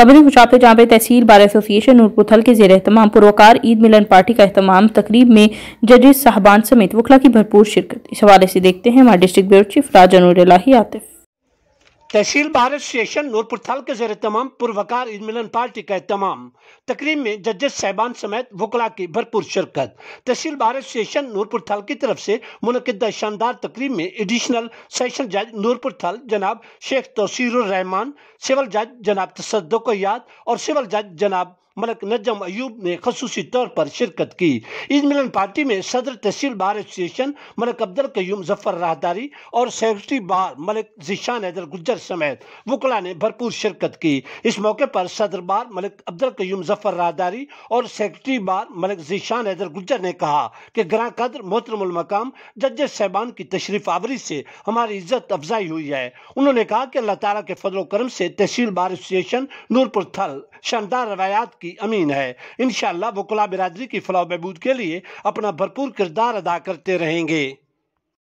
खबरें कुछ आप जहाँ पे तहसील बार एसोसिएशन नूरपुर थल के जेर अहतमाम पुरोकार ईद मिलन पार्टी का अहतमाम तकरीब में जजेस साहबान समेत वखला की भरपूर शिरकत इस हवाले से देखते हैं हमारे district bureau chief Rajan Atif तहसील भारत स्टेशन नूरपुर थाल के जेर तमाम पुरवकार मिलन पार्टी का तमाम तकरीब में जजेस साहबान समेत वकला की भरपूर शिरकत तहसील भारत स्टेशन नूरपुर थाल की तरफ से मुनदा शानदार तकरीब में एडिशनल सेशन जज नूरपुर थाल जनाब शेख तोसीरहमान सिविल जज जनाब तसदो याद और सिविल जज जनाब मलक नजम अयूब ने खसूसी तौर पर शिरकत की इस मिलन पार्टी में सदर तहसील बार एसोसिएशन मलक अब्दुल कयूम जफर राहदारी और सेक्रेटरी बार मलिक जिशान हैदर गुजर समेत वकला ने भरपूर शिरकत की इस मौके पर सदर बार मलिक अब्दुल कयूम जफर राहदारी और सेक्रेटरी बार मलिक जिशान हैदर गुजर ने कहा कि ग्रां कदर मोहतरमकाम जज साहबान की तशरीफ आवरी से हमारी इज्जत अफजाई हुई है उन्होंने कहा कि अल्लाह तला के फजलोक्रम से तहसील बार एसोसिएशन नूरपुर थल शानदार रवायात की अमीन है इन वकुला बिरादरी की फलाह बहबूद के लिए अपना भरपूर किरदार अदा करते रहेंगे